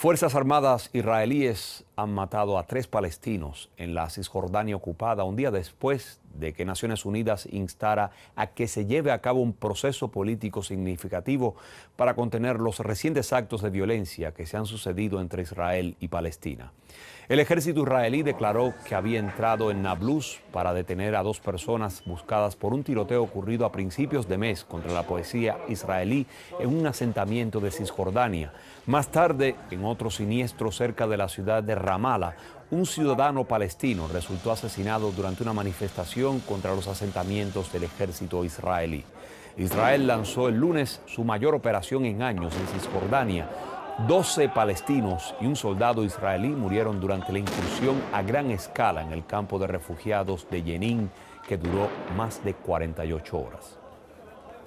Fuerzas Armadas israelíes han matado a tres palestinos en la Cisjordania ocupada un día después de que Naciones Unidas instara a que se lleve a cabo un proceso político significativo para contener los recientes actos de violencia que se han sucedido entre Israel y Palestina. El ejército israelí declaró que había entrado en Nablus para detener a dos personas buscadas por un tiroteo ocurrido a principios de mes contra la poesía israelí en un asentamiento de Cisjordania. Más tarde, en otro siniestro cerca de la ciudad de Ramala, un ciudadano palestino resultó asesinado durante una manifestación contra los asentamientos del ejército israelí. Israel lanzó el lunes su mayor operación en años en Cisjordania. 12 palestinos y un soldado israelí murieron durante la incursión a gran escala en el campo de refugiados de Yenin, que duró más de 48 horas.